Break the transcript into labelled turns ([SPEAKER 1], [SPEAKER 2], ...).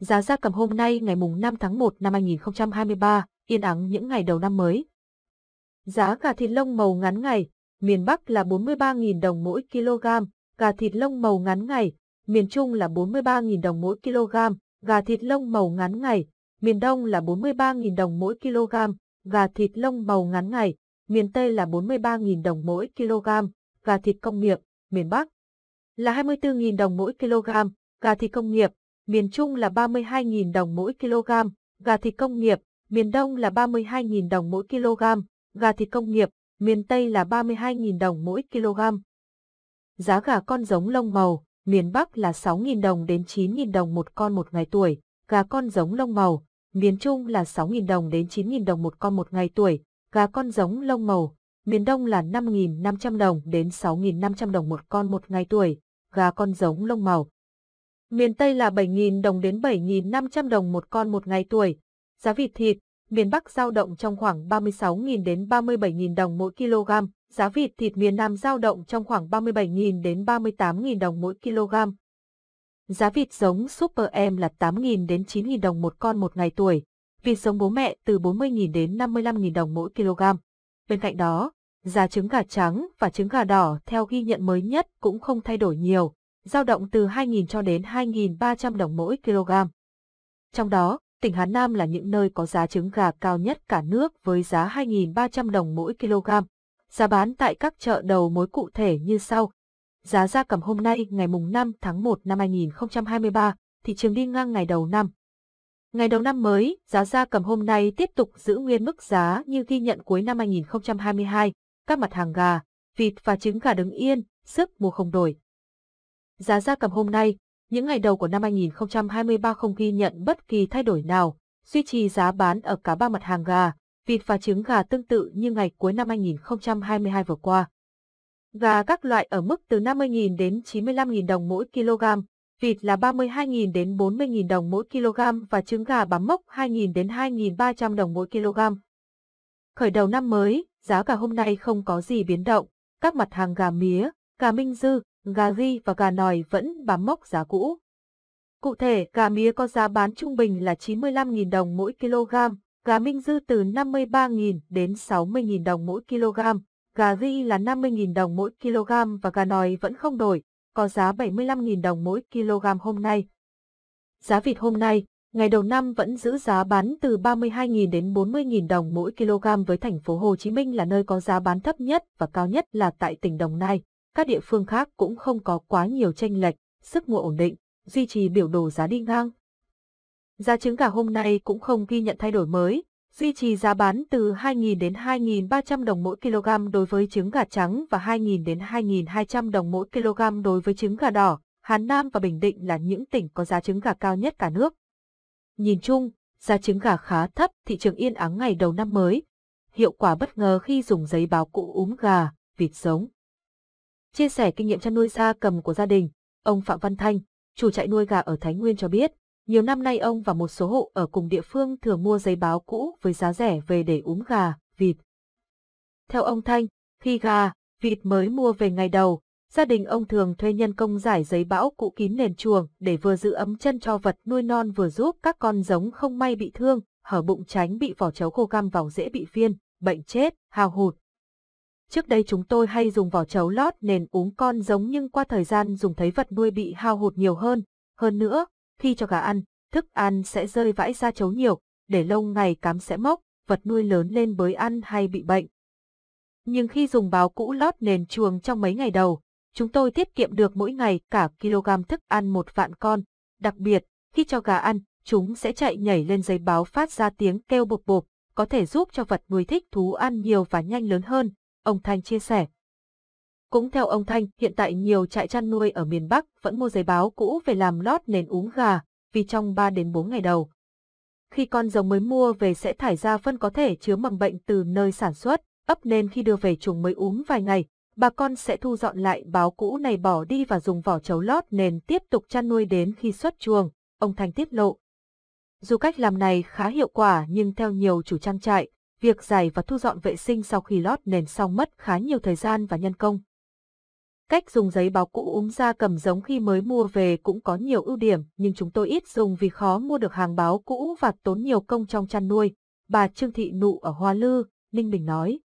[SPEAKER 1] Giá gia cầm hôm nay ngày mùng 5 tháng 1 năm 2023, yên ắng những ngày đầu năm mới. Giá gà thịt lông màu ngắn ngày, miền Bắc là 43.000 đồng mỗi kg, gà thịt lông màu ngắn ngày, miền Trung là 43.000 đồng mỗi kg, gà thịt lông màu ngắn ngày, miền Đông là 43.000 đồng mỗi kg, gà thịt lông màu ngắn ngày, miền Tây là 43.000 đồng mỗi kg, gà thịt công nghiệp, miền Bắc là 24.000 đồng mỗi kg, gà thịt công nghiệp, miền Trung là 32.000 đồng mỗi kg, gà thịt công nghiệp, miền Đông là 32.000 đồng mỗi kg, gà thịt công nghiệp, miền Tây là 32.000 đồng mỗi kg. Giá gà con giống lông màu, miền Bắc là 6.000 đồng đến 9.000 đồng một con một ngày tuổi, gà con giống lông màu, miền Trung là 6.000 đồng đến 9.000 đồng một con một ngày tuổi, gà con giống lông màu, miền Đông là 5.500 đồng đến 6.500 đồng một con một ngày tuổi, gà con giống lông màu, miền Tây là 7.000 đồng đến 7.500 đồng một con một ngày tuổi. Giá vịt thịt, miền Bắc giao động trong khoảng 36.000 đến 37.000 đồng mỗi kg, giá vịt thịt miền Nam giao động trong khoảng 37.000 đến 38.000 đồng mỗi kg. Giá vịt giống Super Em là 8.000 đến 9.000 đồng một con một ngày tuổi, vịt giống bố mẹ từ 40.000 đến 55.000 đồng mỗi kg. Bên cạnh đó, giá trứng gà trắng và trứng gà đỏ theo ghi nhận mới nhất cũng không thay đổi nhiều, giao động từ 2.000 cho đến 2.300 đồng mỗi kg. Trong đó, tỉnh Hà Nam là những nơi có giá trứng gà cao nhất cả nước với giá 2.300 đồng mỗi kg. Giá bán tại các chợ đầu mối cụ thể như sau. Giá gia cầm hôm nay ngày 5 tháng 1 năm 2023, thị trường đi ngang ngày đầu năm. Ngày đầu năm mới, giá gia cầm hôm nay tiếp tục giữ nguyên mức giá như ghi nhận cuối năm 2022. Các mặt hàng gà, vịt và trứng gà đứng yên, sức mua không đổi. Giá gia cầm hôm nay, những ngày đầu của năm 2023 không ghi nhận bất kỳ thay đổi nào, duy trì giá bán ở cả ba mặt hàng gà, vịt và trứng gà tương tự như ngày cuối năm 2022 vừa qua. Gà các loại ở mức từ 50.000 đến 95.000 đồng mỗi kg, vịt là 32.000 đến 40.000 đồng mỗi kg và trứng gà bám mốc 2.000 đến 2.300 đồng mỗi kg. Khởi đầu năm mới, giá gà hôm nay không có gì biến động, các mặt hàng gà mía, gà minh dư, gà ri và gà nòi vẫn bám mốc giá cũ. Cụ thể, gà mía có giá bán trung bình là 95.000 đồng mỗi kg, gà minh dư từ 53.000 đến 60.000 đồng mỗi kg, gà ri là 50.000 đồng mỗi kg và gà nòi vẫn không đổi, có giá 75.000 đồng mỗi kg hôm nay. Giá vịt hôm nay, ngày đầu năm vẫn giữ giá bán từ 32.000 đến 40.000 đồng mỗi kg với thành phố Hồ Chí Minh là nơi có giá bán thấp nhất và cao nhất là tại tỉnh Đồng Nai các địa phương khác cũng không có quá nhiều tranh lệch, sức mua ổn định, duy trì biểu đồ giá đi ngang. Giá trứng gà hôm nay cũng không ghi nhận thay đổi mới, duy trì giá bán từ 2.000 đến 2.300 đồng mỗi kg đối với trứng gà trắng và 2.000 đến 2.200 đồng mỗi kg đối với trứng gà đỏ. Hà Nam và Bình Định là những tỉnh có giá trứng gà cao nhất cả nước. Nhìn chung, giá trứng gà khá thấp thị trường yên ắng ngày đầu năm mới. Hiệu quả bất ngờ khi dùng giấy báo cũ úm gà, vịt sống chia sẻ kinh nghiệm chăn nuôi gia cầm của gia đình, ông Phạm Văn Thanh, chủ trại nuôi gà ở Thái Nguyên cho biết, nhiều năm nay ông và một số hộ ở cùng địa phương thường mua giấy báo cũ với giá rẻ về để úm gà, vịt. Theo ông Thanh, khi gà, vịt mới mua về ngày đầu, gia đình ông thường thuê nhân công giải giấy bão cũ kín nền chuồng để vừa giữ ấm chân cho vật nuôi non vừa giúp các con giống không may bị thương, hở bụng tránh bị vỏ chấu khô găm vào dễ bị phiên bệnh chết, hao hụt. Trước đây chúng tôi hay dùng vỏ trấu lót nền uống con giống nhưng qua thời gian dùng thấy vật nuôi bị hao hụt nhiều hơn. Hơn nữa, khi cho gà ăn, thức ăn sẽ rơi vãi ra trấu nhiều, để lâu ngày cám sẽ mốc, vật nuôi lớn lên bới ăn hay bị bệnh. Nhưng khi dùng báo cũ lót nền chuồng trong mấy ngày đầu, chúng tôi tiết kiệm được mỗi ngày cả kg thức ăn một vạn con. Đặc biệt, khi cho gà ăn, chúng sẽ chạy nhảy lên giấy báo phát ra tiếng kêu bột bột, có thể giúp cho vật nuôi thích thú ăn nhiều và nhanh lớn hơn ông Thanh chia sẻ. Cũng theo ông Thanh, hiện tại nhiều trại chăn nuôi ở miền Bắc vẫn mua giấy báo cũ về làm lót nền uống gà, vì trong 3 đến 4 ngày đầu. Khi con giống mới mua về sẽ thải ra phân có thể chứa mầm bệnh từ nơi sản xuất, ấp nên khi đưa về chuồng mới uống vài ngày, bà con sẽ thu dọn lại báo cũ này bỏ đi và dùng vỏ chấu lót nền tiếp tục chăn nuôi đến khi xuất chuồng, ông Thanh tiết lộ. Dù cách làm này khá hiệu quả nhưng theo nhiều chủ trang trại, việc giày và thu dọn vệ sinh sau khi lót nền xong mất khá nhiều thời gian và nhân công. Cách dùng giấy báo cũ úm ra cầm giống khi mới mua về cũng có nhiều ưu điểm, nhưng chúng tôi ít dùng vì khó mua được hàng báo cũ và tốn nhiều công trong chăn nuôi. Bà Trương Thị Nụ ở Hoa Lư, Ninh Bình nói.